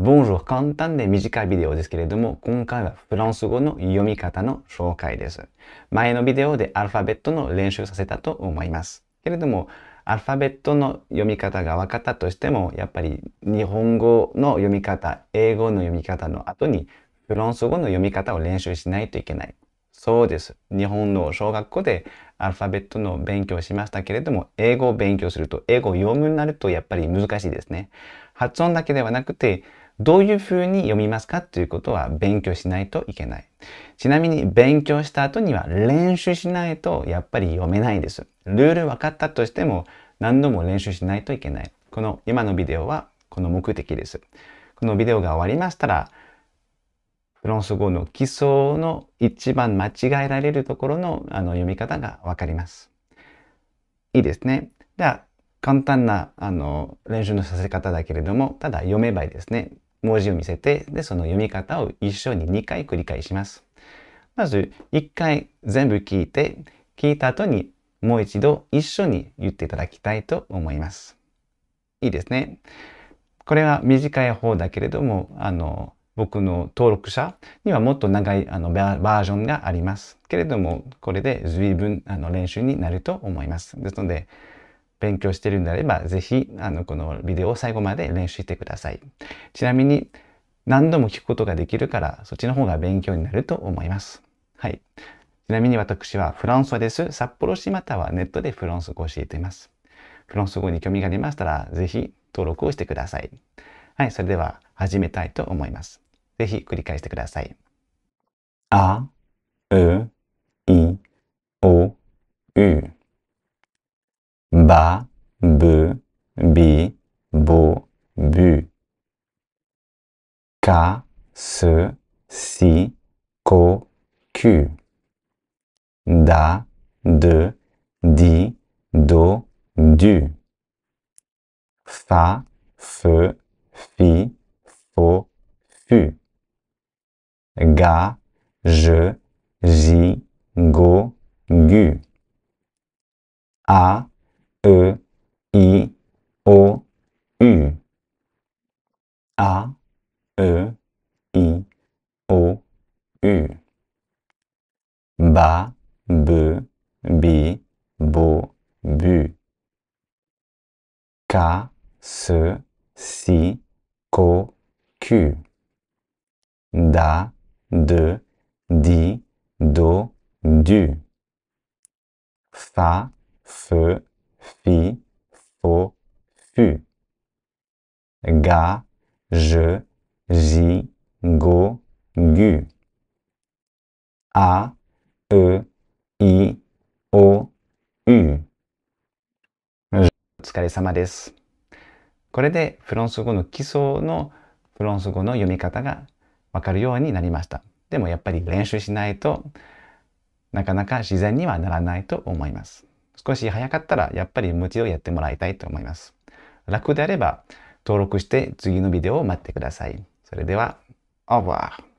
Bonjour 簡単で短いビデオですけれども、今回はフランス語の読み方の紹介です。前のビデオでアルファベットの練習させたと思います。けれども、アルファベットの読み方が分かったとしても、やっぱり日本語の読み方、英語の読み方の後にフランス語の読み方を練習しないといけない。そうです。日本の小学校でアルファベットの勉強しましたけれども、英語を勉強すると、英語を読むになるとやっぱり難しいですね。発音だけではなくて、どういう風に読みますかということは勉強しないといけない。ちなみに勉強した後には練習しないとやっぱり読めないです。ルール分かったとしても何度も練習しないといけない。この今のビデオはこの目的です。このビデオが終わりましたらフランス語の基礎の一番間違えられるところのあの読み方がわかります。いいですね。では簡単なあの練習のさせ方だけれども、ただ読めばいいですね。文字を見せて、で、その読み方を一緒に2回繰り返します。まず、1回全部聞いて、聞いた後にもう一度一緒に言っていただきたいと思います。いいですね。これは短い方だけれども、あの、僕の登録者にはもっと長いあのバージョンがあります。けれども、これで随分あの練習になると思います。ですので、勉強しているのであれば、ぜひ、あの、このビデオを最後まで練習してください。ちなみに、何度も聞くことができるから、そっちの方が勉強になると思います。はい。ちなみに私はフランス語です。札幌市またはネットでフランス語を教えています。フランス語に興味がありましたら、ぜひ登録をしてください。はい、それでは始めたいと思います。ぜひ繰り返してください。あ、う、い、お、う。ba, be, bi, bo, bu. Ka, se, si, ko, cu. Da, de, di, do, du. Fa, fe, fi, fo, fu. Ga, je, ji, go, gu. A, E, I, O, U. A, E, I, O, U. Ba, be, bi, bo, bu. Ka, se, si, ko, ku. Da, de, di, do, du. Fa, fe, fi, fo, fu. Ga, je, j'y, go, gu. A, e, i, o, u. お疲れ様です。これでフランス語の基礎のフランス語の読み方がわかるようになりました。でもやっぱり練習しないとなかなか自然にはならないと思います。少し早かったらやっぱりもう一度やってもらいたいと思います。楽であれば登録して次のビデオを待ってください。それでは、オーバー